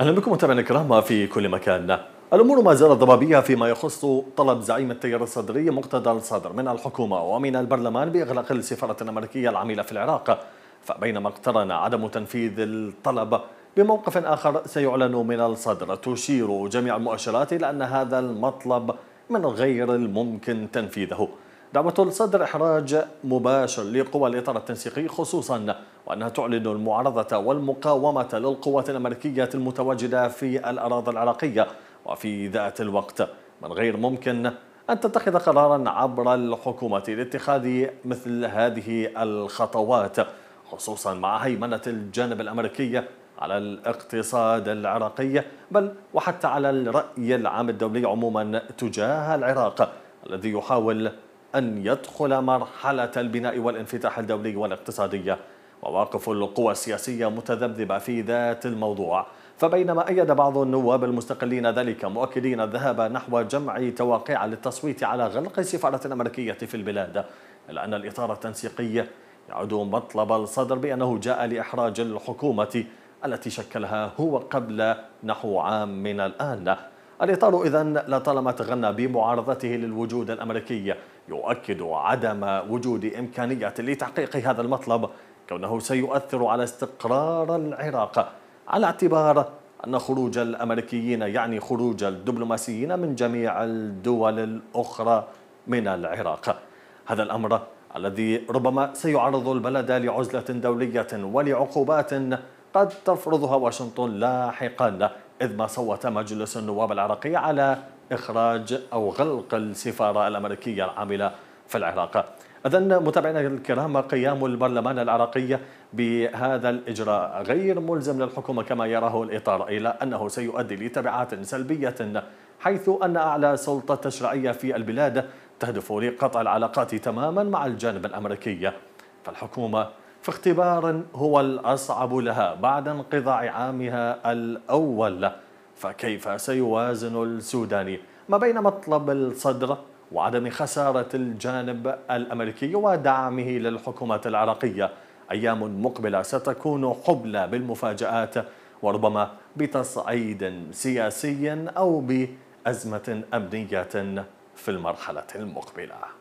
اهلا بكم متابعينا الكرام في كل مكان. الامور ما زالت ضبابيه فيما يخص طلب زعيم التيار الصدري مقتدى الصدر من الحكومه ومن البرلمان باغلاق السفاره الامريكيه العامله في العراق. فبينما اقترن عدم تنفيذ الطلب بموقف اخر سيعلن من الصدر تشير جميع المؤشرات الى ان هذا المطلب من غير الممكن تنفيذه. دعوة الصدر إحراج مباشر لقوى الإطار التنسيقي خصوصا وأنها تعلن المعارضة والمقاومة للقوات الأمريكية المتواجدة في الأراضي العراقية وفي ذات الوقت من غير ممكن أن تتخذ قرارا عبر الحكومة لاتخاذ مثل هذه الخطوات خصوصا مع هيمنة الجانب الأمريكي على الاقتصاد العراقي بل وحتى على الرأي العام الدولي عموما تجاه العراق الذي يحاول أن يدخل مرحلة البناء والانفتاح الدولي والاقتصادي وواقف القوى السياسية متذبذبة في ذات الموضوع فبينما أيد بعض النواب المستقلين ذلك مؤكدين الذهاب نحو جمع تواقيع للتصويت على غلق السفارة الأمريكية في البلاد إلا أن الإطار التنسيقي يعود مطلب الصدر بأنه جاء لإحراج الحكومة التي شكلها هو قبل نحو عام من الآن الإطار إذا لطالما تغنى بمعارضته للوجود الأمريكي يؤكد عدم وجود إمكانية لتحقيق هذا المطلب كونه سيؤثر على استقرار العراق على اعتبار أن خروج الأمريكيين يعني خروج الدبلوماسيين من جميع الدول الأخرى من العراق هذا الأمر الذي ربما سيعرض البلد لعزلة دولية ولعقوبات قد تفرضها واشنطن لاحقا إذ ما صوت مجلس النواب العراقي على إخراج أو غلق السفارة الأمريكية العاملة في العراق إذا متابعينا الكرام قيام البرلمان العراقي بهذا الإجراء غير ملزم للحكومة كما يراه الإطار إلا أنه سيؤدي لتبعات سلبية حيث أن أعلى سلطة تشريعية في البلاد تهدف لقطع العلاقات تماما مع الجانب الأمريكي فالحكومة فاختبار هو الأصعب لها بعد انقضاء عامها الأول فكيف سيوازن السوداني ما بين مطلب الصدر وعدم خسارة الجانب الأمريكي ودعمه للحكومة العراقية أيام مقبلة ستكون حبلى بالمفاجآت وربما بتصعيد سياسي أو بأزمة أمنية في المرحلة المقبلة